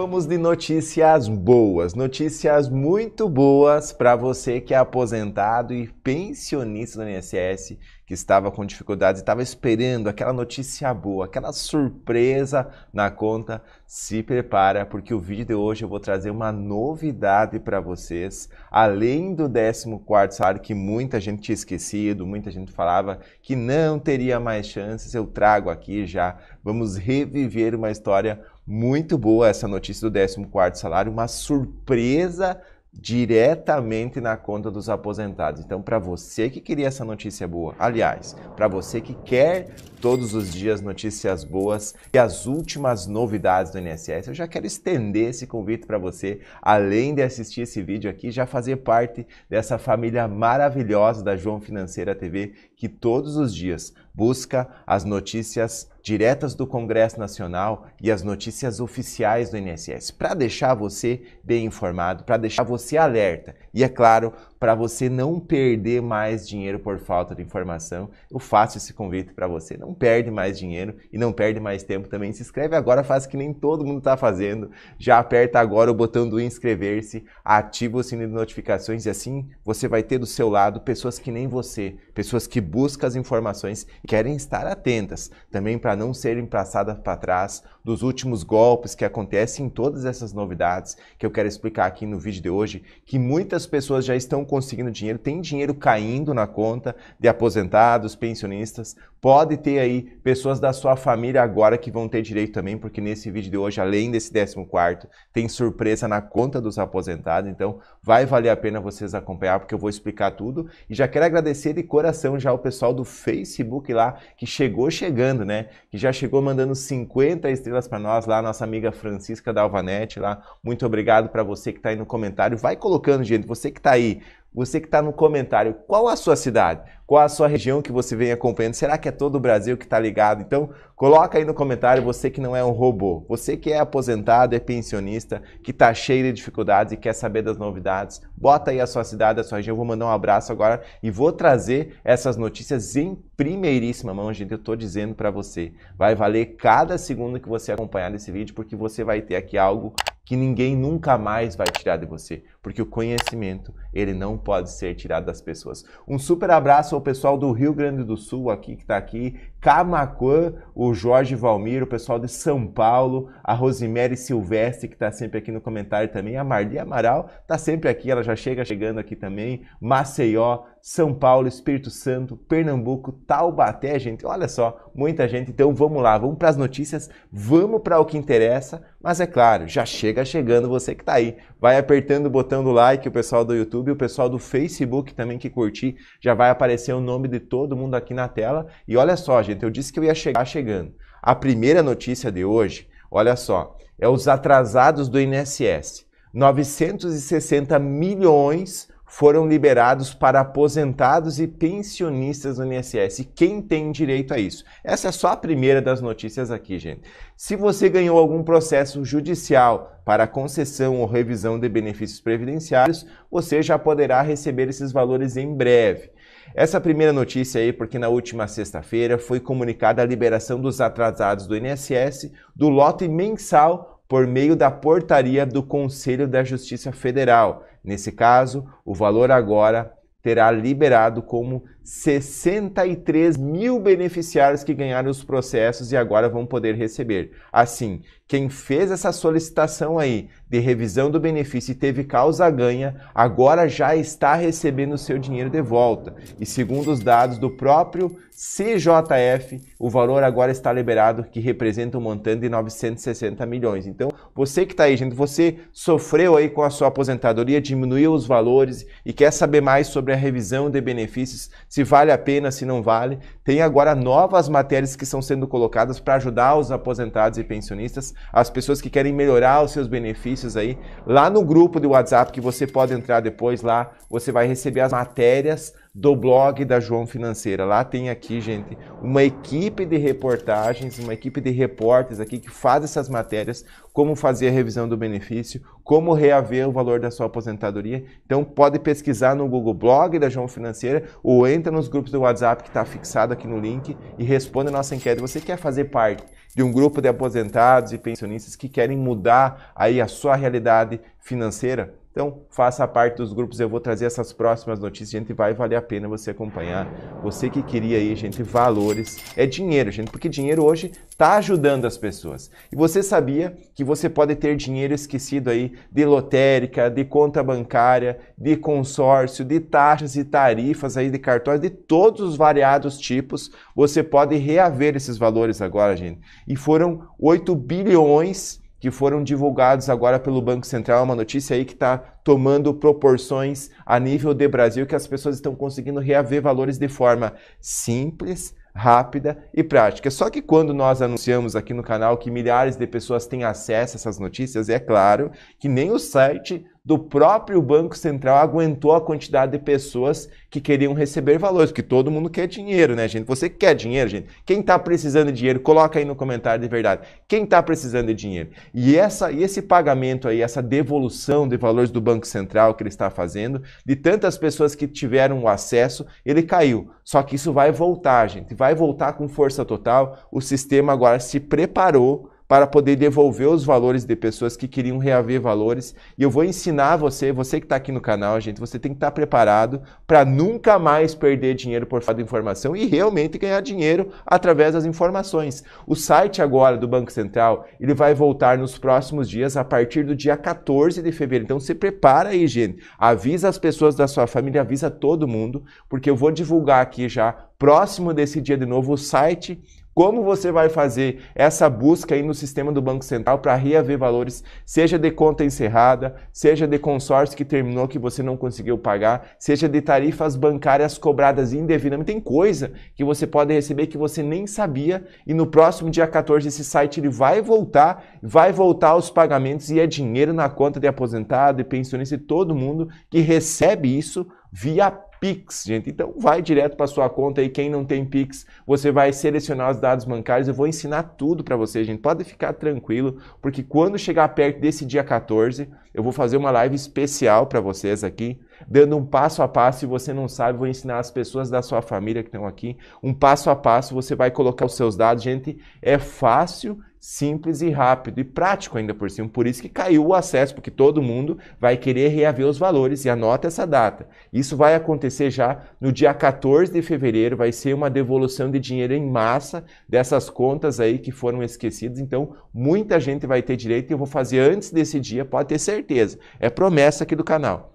vamos de notícias boas, notícias muito boas para você que é aposentado e pensionista do INSS que estava com dificuldades, e estava esperando aquela notícia boa, aquela surpresa na conta. Se prepara porque o vídeo de hoje eu vou trazer uma novidade para vocês, além do 14 salário que muita gente tinha esquecido, muita gente falava que não teria mais chances, eu trago aqui já. Vamos reviver uma história muito boa essa notícia do 14 salário, uma surpresa diretamente na conta dos aposentados. Então, para você que queria essa notícia boa, aliás, para você que quer todos os dias notícias boas e as últimas novidades do INSS. Eu já quero estender esse convite para você, além de assistir esse vídeo aqui, já fazer parte dessa família maravilhosa da João Financeira TV, que todos os dias busca as notícias diretas do Congresso Nacional e as notícias oficiais do INSS, para deixar você bem informado, para deixar você alerta e, é claro, para você não perder mais dinheiro por falta de informação. Eu faço esse convite para você. Não não perde mais dinheiro e não perde mais tempo também. Se inscreve agora, faz que nem todo mundo está fazendo. Já aperta agora o botão do inscrever-se, ativa o sininho de notificações e assim você vai ter do seu lado pessoas que nem você, pessoas que buscam as informações e querem estar atentas também para não serem passadas para trás dos últimos golpes que acontecem em todas essas novidades que eu quero explicar aqui no vídeo de hoje, que muitas pessoas já estão conseguindo dinheiro, tem dinheiro caindo na conta de aposentados, pensionistas, Pode ter aí pessoas da sua família agora que vão ter direito também, porque nesse vídeo de hoje, além desse 14, tem surpresa na conta dos aposentados. Então, vai valer a pena vocês acompanhar, porque eu vou explicar tudo. E já quero agradecer de coração já o pessoal do Facebook lá, que chegou chegando, né? Que já chegou mandando 50 estrelas para nós lá, nossa amiga Francisca Dalvanete lá. Muito obrigado para você que está aí no comentário. Vai colocando, gente, você que está aí você que está no comentário, qual a sua cidade? Qual a sua região que você vem acompanhando? Será que é todo o Brasil que está ligado? Então, coloca aí no comentário você que não é um robô, você que é aposentado, é pensionista, que está cheio de dificuldades e quer saber das novidades. Bota aí a sua cidade, a sua região. Eu vou mandar um abraço agora e vou trazer essas notícias em primeiríssima mão, gente. Eu estou dizendo para você, vai valer cada segundo que você acompanhar nesse vídeo, porque você vai ter aqui algo que ninguém nunca mais vai tirar de você, porque o conhecimento, ele não pode ser tirado das pessoas. Um super abraço ao pessoal do Rio Grande do Sul aqui que está aqui, Camacuã, o Jorge Valmir, o pessoal de São Paulo, a Rosimere Silvestre que está sempre aqui no comentário também, a Marli Amaral está sempre aqui, ela já chega chegando aqui também, Maceió, são Paulo, Espírito Santo, Pernambuco, Taubaté, gente. Olha só, muita gente. Então vamos lá, vamos para as notícias, vamos para o que interessa. Mas é claro, já chega chegando você que está aí. Vai apertando o botão do like, o pessoal do YouTube, o pessoal do Facebook também que curtir. Já vai aparecer o nome de todo mundo aqui na tela. E olha só, gente, eu disse que eu ia chegar chegando. A primeira notícia de hoje, olha só, é os atrasados do INSS. 960 milhões foram liberados para aposentados e pensionistas do INSS. Quem tem direito a isso? Essa é só a primeira das notícias aqui, gente. Se você ganhou algum processo judicial para concessão ou revisão de benefícios previdenciários, você já poderá receber esses valores em breve. Essa primeira notícia aí, porque na última sexta-feira foi comunicada a liberação dos atrasados do INSS do lote mensal por meio da portaria do Conselho da Justiça Federal. Nesse caso, o valor agora terá liberado como 63 mil beneficiários que ganharam os processos e agora vão poder receber. Assim, quem fez essa solicitação aí de revisão do benefício e teve causa ganha, agora já está recebendo o seu dinheiro de volta. E segundo os dados do próprio CJF, o valor agora está liberado, que representa um montante de 960 milhões. Então, você que está aí, gente, você sofreu aí com a sua aposentadoria, diminuiu os valores e quer saber mais sobre a revisão de benefícios, se se vale a pena, se não vale. Tem agora novas matérias que estão sendo colocadas para ajudar os aposentados e pensionistas, as pessoas que querem melhorar os seus benefícios aí. Lá no grupo do WhatsApp que você pode entrar depois lá, você vai receber as matérias do blog da João Financeira. Lá tem aqui, gente, uma equipe de reportagens, uma equipe de repórteres aqui que faz essas matérias, como fazer a revisão do benefício, como reaver o valor da sua aposentadoria. Então pode pesquisar no Google Blog da João Financeira ou entra nos grupos do WhatsApp que está fixado aqui no link e responde a nossa enquete. Você quer fazer parte de um grupo de aposentados e pensionistas que querem mudar aí a sua realidade financeira? Então, faça parte dos grupos, eu vou trazer essas próximas notícias, gente, vai valer a pena você acompanhar. Você que queria aí, gente, valores, é dinheiro, gente, porque dinheiro hoje está ajudando as pessoas. E você sabia que você pode ter dinheiro esquecido aí de lotérica, de conta bancária, de consórcio, de taxas e tarifas aí de cartões, de todos os variados tipos, você pode reaver esses valores agora, gente. E foram 8 bilhões que foram divulgados agora pelo Banco Central, é uma notícia aí que está tomando proporções a nível de Brasil, que as pessoas estão conseguindo reaver valores de forma simples, rápida e prática. Só que quando nós anunciamos aqui no canal que milhares de pessoas têm acesso a essas notícias, é claro que nem o site do próprio Banco Central aguentou a quantidade de pessoas que queriam receber valores, porque todo mundo quer dinheiro, né, gente? Você quer dinheiro, gente? Quem está precisando de dinheiro, coloca aí no comentário de verdade. Quem está precisando de dinheiro? E essa, esse pagamento aí, essa devolução de valores do Banco Central que ele está fazendo, de tantas pessoas que tiveram o acesso, ele caiu. Só que isso vai voltar, gente. Vai voltar com força total. O sistema agora se preparou para poder devolver os valores de pessoas que queriam reaver valores. E eu vou ensinar você, você que está aqui no canal, gente, você tem que estar tá preparado para nunca mais perder dinheiro por falta de informação e realmente ganhar dinheiro através das informações. O site agora do Banco Central, ele vai voltar nos próximos dias, a partir do dia 14 de fevereiro. Então se prepara aí, gente. Avisa as pessoas da sua família, avisa todo mundo, porque eu vou divulgar aqui já próximo desse dia de novo o site como você vai fazer essa busca aí no sistema do Banco Central para reaver valores, seja de conta encerrada, seja de consórcio que terminou que você não conseguiu pagar, seja de tarifas bancárias cobradas indevidamente. Tem coisa que você pode receber que você nem sabia e no próximo dia 14 esse site ele vai voltar, vai voltar aos pagamentos e é dinheiro na conta de aposentado e pensionista e todo mundo que recebe isso via Pix, gente. Então vai direto para sua conta e quem não tem Pix, você vai selecionar os dados bancários. Eu vou ensinar tudo para você, gente. Pode ficar tranquilo, porque quando chegar perto desse dia 14, eu vou fazer uma live especial para vocês aqui dando um passo a passo e você não sabe, vou ensinar as pessoas da sua família que estão aqui, um passo a passo, você vai colocar os seus dados. Gente, é fácil, simples e rápido e prático ainda por cima. Por isso que caiu o acesso, porque todo mundo vai querer reaver os valores e anota essa data. Isso vai acontecer já no dia 14 de fevereiro, vai ser uma devolução de dinheiro em massa dessas contas aí que foram esquecidas. Então, muita gente vai ter direito e eu vou fazer antes desse dia, pode ter certeza. É promessa aqui do canal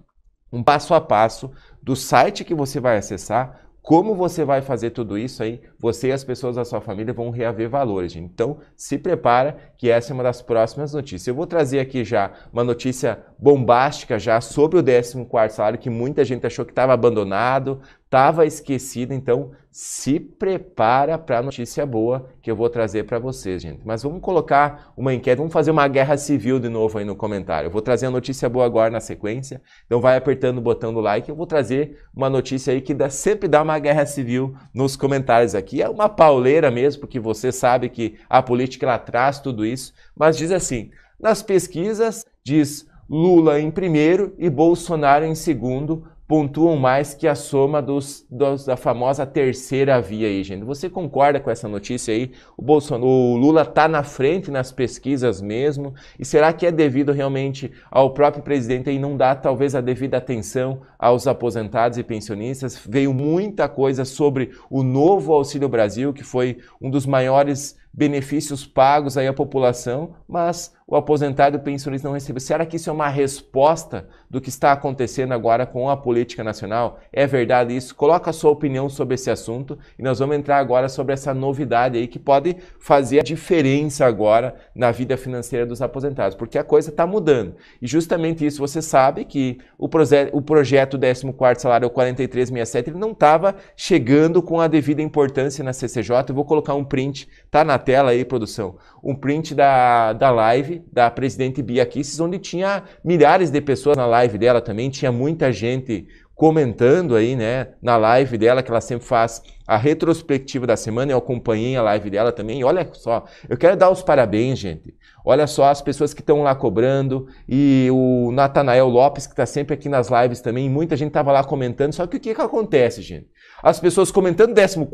um passo a passo do site que você vai acessar, como você vai fazer tudo isso aí, você e as pessoas da sua família vão reaver valores. Gente. Então, se prepara que essa é uma das próximas notícias. Eu vou trazer aqui já uma notícia bombástica já sobre o 14º salário que muita gente achou que estava abandonado, Estava esquecido, então se prepara para a notícia boa que eu vou trazer para vocês, gente. Mas vamos colocar uma enquete, vamos fazer uma guerra civil de novo aí no comentário. Eu vou trazer a notícia boa agora na sequência, então vai apertando o botão do like. Eu vou trazer uma notícia aí que dá, sempre dá uma guerra civil nos comentários aqui. É uma pauleira mesmo, porque você sabe que a política ela traz tudo isso. Mas diz assim: nas pesquisas, diz Lula em primeiro e Bolsonaro em segundo pontuam mais que a soma dos, dos, da famosa terceira via aí, gente. Você concorda com essa notícia aí? O, Bolsonaro, o Lula está na frente nas pesquisas mesmo? E será que é devido realmente ao próprio presidente aí não dar talvez a devida atenção aos aposentados e pensionistas? Veio muita coisa sobre o novo Auxílio Brasil, que foi um dos maiores benefícios pagos aí à população, mas o aposentado e o pensionista não recebeu. Será que isso é uma resposta do que está acontecendo agora com a política nacional? É verdade isso? Coloca a sua opinião sobre esse assunto e nós vamos entrar agora sobre essa novidade aí que pode fazer a diferença agora na vida financeira dos aposentados, porque a coisa está mudando. E justamente isso, você sabe que o, o projeto 14º salário 4367 ele não estava chegando com a devida importância na CCJ. Eu vou colocar um print, tá na tela aí, produção, um print da, da live da presidente Bia Kisses, onde tinha milhares de pessoas na live dela também, tinha muita gente comentando aí, né, na live dela, que ela sempre faz a retrospectiva da semana, eu acompanhei a live dela também, e olha só, eu quero dar os parabéns, gente. Olha só as pessoas que estão lá cobrando, e o Natanael Lopes, que está sempre aqui nas lives também, muita gente estava lá comentando, só que o que, que acontece, gente? As pessoas comentando 14,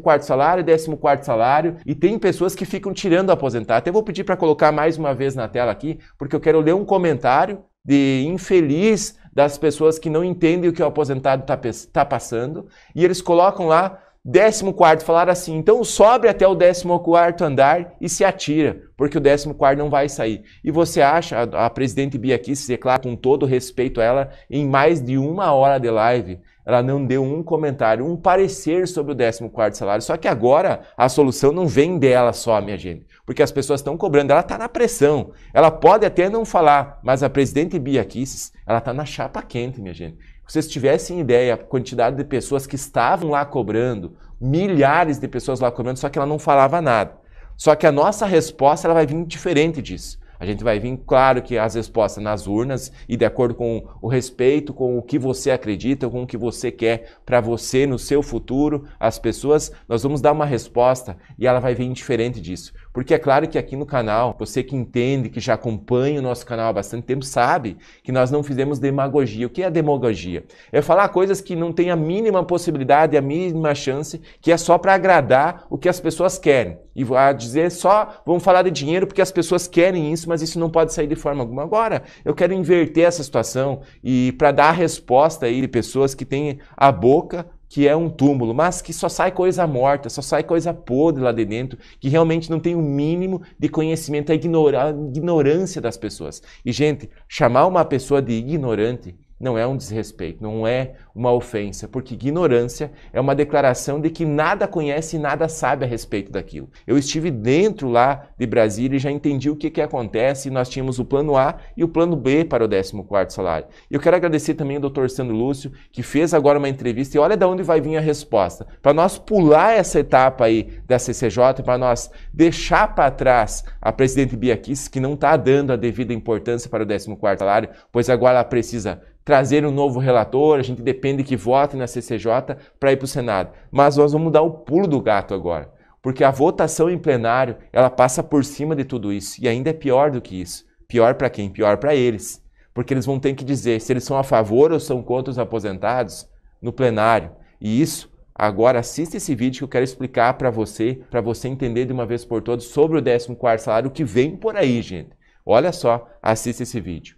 14 salário, 14 salário, e tem pessoas que ficam tirando aposentado Até vou pedir para colocar mais uma vez na tela aqui, porque eu quero ler um comentário de infeliz das pessoas que não entendem o que o aposentado está tá passando, e eles colocam lá 14, falaram assim: então sobe até o 14 andar e se atira, porque o 14 não vai sair. E você acha, a, a presidente Bia aqui se declara com todo respeito a ela, em mais de uma hora de live, ela não deu um comentário, um parecer sobre o 14 salário. Só que agora a solução não vem dela só, minha gente, porque as pessoas estão cobrando, ela está na pressão. Ela pode até não falar, mas a presidente Bia Kicis, ela está na chapa quente, minha gente. Se vocês tivessem ideia a quantidade de pessoas que estavam lá cobrando, milhares de pessoas lá cobrando, só que ela não falava nada. Só que a nossa resposta ela vai vir diferente disso. A gente vai vir, claro que as respostas nas urnas e de acordo com o respeito, com o que você acredita, com o que você quer para você no seu futuro, as pessoas, nós vamos dar uma resposta e ela vai vir diferente disso. Porque é claro que aqui no canal, você que entende, que já acompanha o nosso canal há bastante tempo, sabe que nós não fizemos demagogia. O que é demagogia? É falar coisas que não tem a mínima possibilidade, a mínima chance, que é só para agradar o que as pessoas querem. E vou ah, dizer só, vamos falar de dinheiro porque as pessoas querem isso, mas isso não pode sair de forma alguma. Agora, eu quero inverter essa situação e para dar a resposta aí de pessoas que têm a boca que é um túmulo, mas que só sai coisa morta, só sai coisa podre lá de dentro, que realmente não tem o um mínimo de conhecimento, a, a ignorância das pessoas. E, gente, chamar uma pessoa de ignorante não é um desrespeito, não é uma ofensa, porque ignorância é uma declaração de que nada conhece e nada sabe a respeito daquilo. Eu estive dentro lá de Brasília e já entendi o que, que acontece. Nós tínhamos o plano A e o plano B para o 14 salário. E eu quero agradecer também ao doutor Sandro Lúcio, que fez agora uma entrevista e olha de onde vai vir a resposta. Para nós pular essa etapa aí da CCJ, para nós deixar para trás a presidente Bia Kiss, que não está dando a devida importância para o 14 salário, pois agora ela precisa trazer um novo relator, a gente depende que vote na CCJ para ir para o Senado. Mas nós vamos dar o pulo do gato agora, porque a votação em plenário ela passa por cima de tudo isso e ainda é pior do que isso. Pior para quem? Pior para eles, porque eles vão ter que dizer se eles são a favor ou são contra os aposentados no plenário. E isso Agora assista esse vídeo que eu quero explicar para você, para você entender de uma vez por todas sobre o 14º salário que vem por aí, gente. Olha só, assista esse vídeo.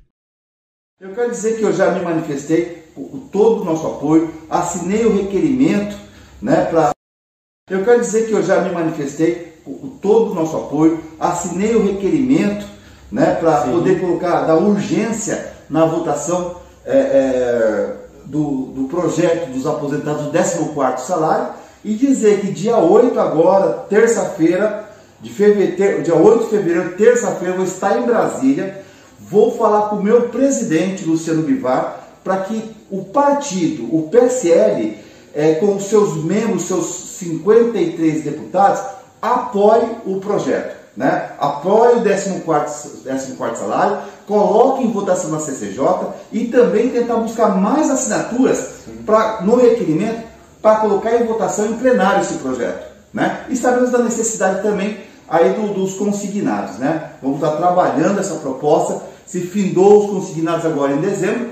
Eu quero dizer que eu já me manifestei com todo o nosso apoio, assinei o requerimento né, para. Eu quero dizer que eu já me manifestei com todo o nosso apoio, assinei o requerimento né, para poder colocar, dar urgência na votação é, é, do, do projeto dos aposentados do 14 salário e dizer que dia 8 agora, terça-feira, de fevereiro, dia 8 de fevereiro, terça-feira, eu vou estar em Brasília vou falar com o meu presidente, Luciano Bivar, para que o partido, o PSL, é, eh, com seus membros, seus 53 deputados, apoie o projeto. Né? Apoie o 14, 14 salário, coloque em votação na CCJ e também tentar buscar mais assinaturas pra, no requerimento para colocar em votação em plenário esse projeto. Né? E sabemos da necessidade também aí do, dos consignados. Né? Vamos estar trabalhando essa proposta se findou os consignados agora em dezembro,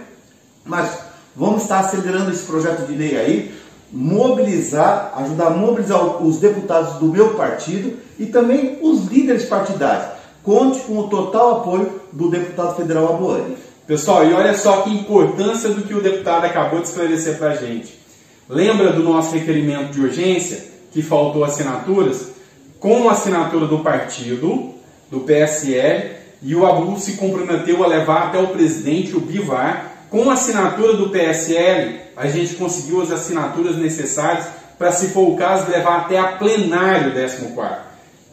mas vamos estar acelerando esse projeto de lei aí, mobilizar, ajudar a mobilizar os deputados do meu partido e também os líderes partidários. Conte com o total apoio do deputado federal Aboane. Pessoal, e olha só que importância do que o deputado acabou de esclarecer para a gente. Lembra do nosso requerimento de urgência, que faltou assinaturas? Com a assinatura do partido, do PSL, e o ABU se comprometeu a levar até o presidente o Bivar. Com a assinatura do PSL, a gente conseguiu as assinaturas necessárias para, se for o caso, levar até a plenário 14.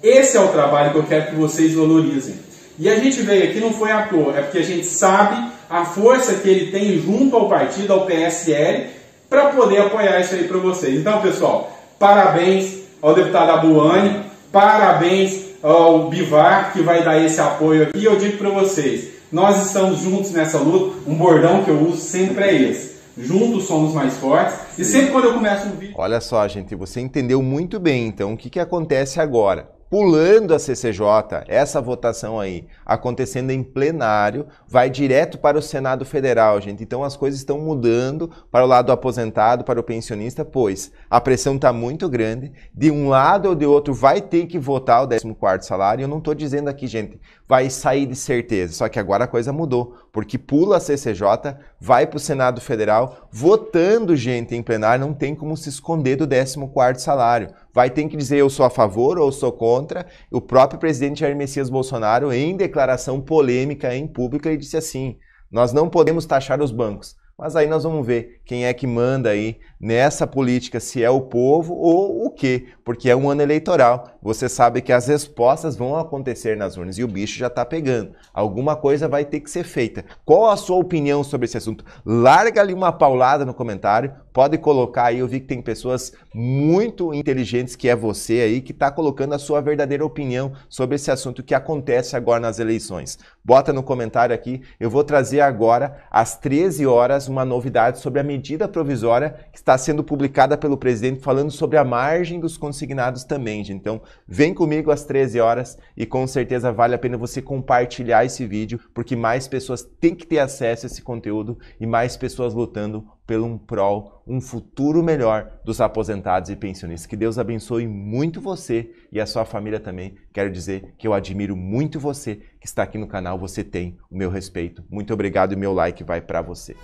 Esse é o trabalho que eu quero que vocês valorizem. E a gente veio aqui não foi à toa, é porque a gente sabe a força que ele tem junto ao partido, ao PSL, para poder apoiar isso aí para vocês. Então, pessoal, parabéns ao deputado Abuani, parabéns o Bivar, que vai dar esse apoio aqui. Eu digo para vocês, nós estamos juntos nessa luta. Um bordão que eu uso sempre é esse. Juntos somos mais fortes. E sempre quando eu começo um vídeo. Olha só, gente, você entendeu muito bem então o que, que acontece agora pulando a CCJ, essa votação aí, acontecendo em plenário, vai direto para o Senado Federal, gente. Então as coisas estão mudando para o lado aposentado, para o pensionista, pois a pressão está muito grande. De um lado ou de outro vai ter que votar o 14º salário. Eu não estou dizendo aqui, gente, vai sair de certeza. Só que agora a coisa mudou, porque pula a CCJ, vai para o Senado Federal, votando gente em plenário, não tem como se esconder do 14 salário. Vai ter que dizer eu sou a favor ou sou contra. O próprio presidente Jair Messias Bolsonaro, em declaração polêmica em público, ele disse assim, nós não podemos taxar os bancos, mas aí nós vamos ver quem é que manda aí nessa política, se é o povo ou o quê, porque é um ano eleitoral. Você sabe que as respostas vão acontecer nas urnas e o bicho já está pegando. Alguma coisa vai ter que ser feita. Qual a sua opinião sobre esse assunto? Larga ali uma paulada no comentário, pode colocar aí. Eu vi que tem pessoas muito inteligentes, que é você aí, que está colocando a sua verdadeira opinião sobre esse assunto que acontece agora nas eleições. Bota no comentário aqui. Eu vou trazer agora, às 13 horas, uma novidade sobre a medida provisória que está sendo publicada pelo presidente falando sobre a margem dos consignados também, gente. Então, vem comigo às 13 horas e com certeza vale a pena você compartilhar esse vídeo, porque mais pessoas têm que ter acesso a esse conteúdo e mais pessoas lutando pelo um prol, um futuro melhor dos aposentados e pensionistas. Que Deus abençoe muito você e a sua família também. Quero dizer que eu admiro muito você que está aqui no canal. Você tem o meu respeito. Muito obrigado e meu like vai para você.